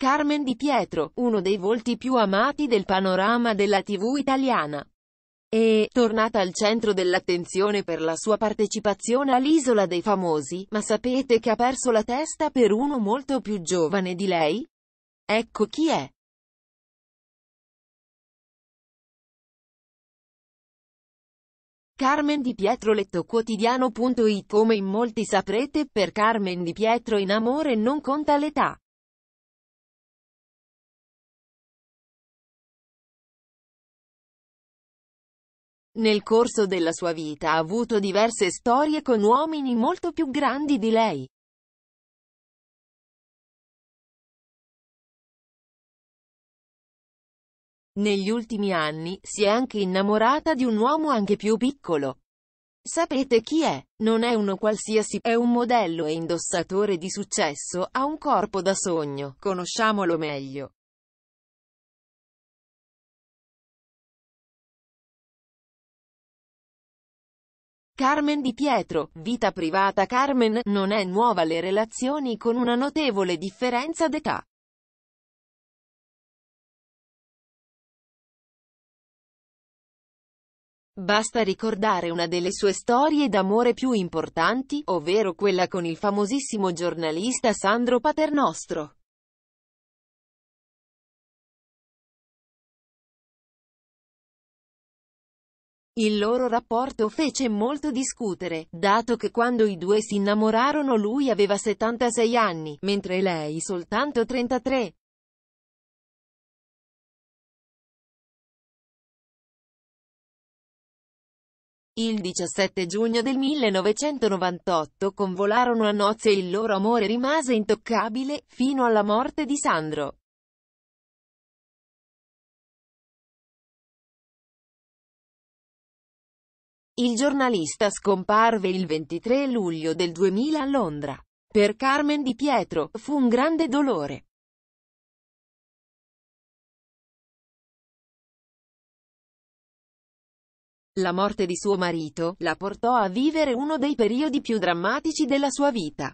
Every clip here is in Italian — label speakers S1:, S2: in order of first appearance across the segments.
S1: Carmen Di Pietro, uno dei volti più amati del panorama della TV italiana. E, tornata al centro dell'attenzione per la sua partecipazione all'Isola dei Famosi, ma sapete che ha perso la testa per uno molto più giovane di lei?
S2: Ecco chi è.
S1: Carmen Di Pietro letto lettoquotidiano.it Come in molti saprete, per Carmen Di Pietro in amore non conta l'età.
S2: Nel corso della sua vita ha avuto diverse storie con uomini molto più grandi di lei. Negli ultimi anni, si è anche
S1: innamorata di un uomo anche più piccolo. Sapete chi è? Non è uno qualsiasi, è un modello e indossatore di successo, ha un corpo da sogno, conosciamolo meglio. Carmen Di Pietro, vita privata Carmen, non è nuova alle relazioni con una notevole differenza d'età. Basta ricordare una delle sue storie d'amore più importanti, ovvero quella con il famosissimo giornalista Sandro Paternostro. Il loro rapporto fece molto discutere, dato che quando i due si innamorarono lui aveva 76 anni, mentre lei soltanto 33. Il 17 giugno del 1998 convolarono a nozze e il loro amore rimase intoccabile, fino alla morte di
S2: Sandro.
S1: Il giornalista scomparve il 23 luglio del 2000 a Londra. Per Carmen Di Pietro, fu un grande dolore.
S2: La morte di suo marito la portò a vivere uno dei periodi più drammatici della sua vita.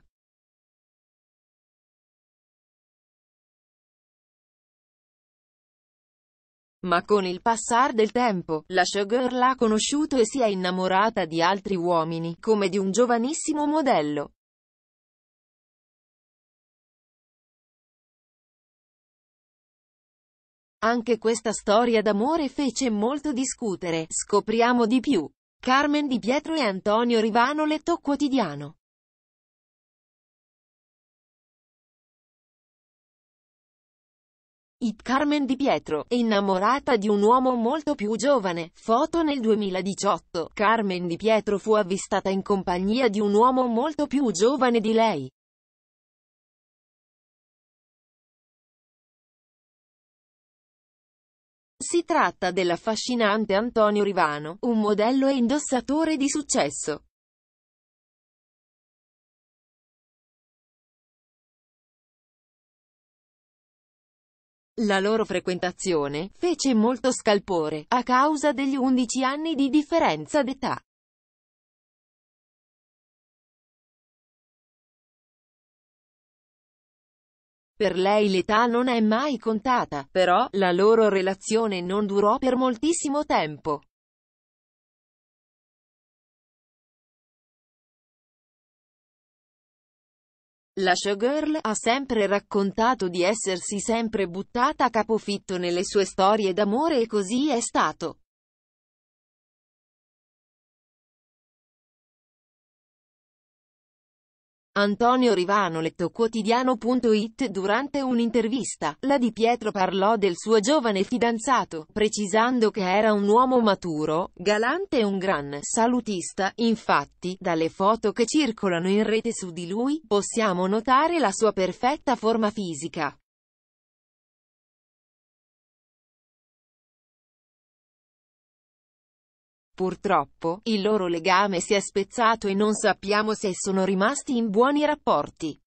S1: Ma con il passar del tempo, la showgirl ha conosciuto e si è innamorata di altri uomini, come di un giovanissimo
S2: modello.
S1: Anche questa storia d'amore fece molto discutere, scopriamo di più. Carmen Di Pietro e Antonio Rivano Letto Quotidiano It Carmen Di Pietro, innamorata di un uomo molto più giovane. Foto nel 2018. Carmen Di Pietro fu avvistata in compagnia di un uomo molto più giovane di lei.
S2: Si tratta dell'affascinante Antonio Rivano, un modello e indossatore di successo. La loro frequentazione fece molto scalpore, a causa degli 11 anni di differenza d'età. Per lei l'età non è mai contata, però, la loro relazione non durò per moltissimo tempo.
S1: La showgirl ha sempre raccontato di essersi sempre buttata a capofitto nelle sue storie d'amore e così è stato. Antonio Rivano quotidiano.it Durante un'intervista, la Di Pietro parlò del suo giovane fidanzato, precisando che era un uomo maturo, galante e un gran salutista, infatti, dalle foto che circolano in rete su di lui, possiamo notare la sua perfetta forma fisica.
S2: Purtroppo, il loro legame si è spezzato e non sappiamo se sono rimasti in buoni rapporti.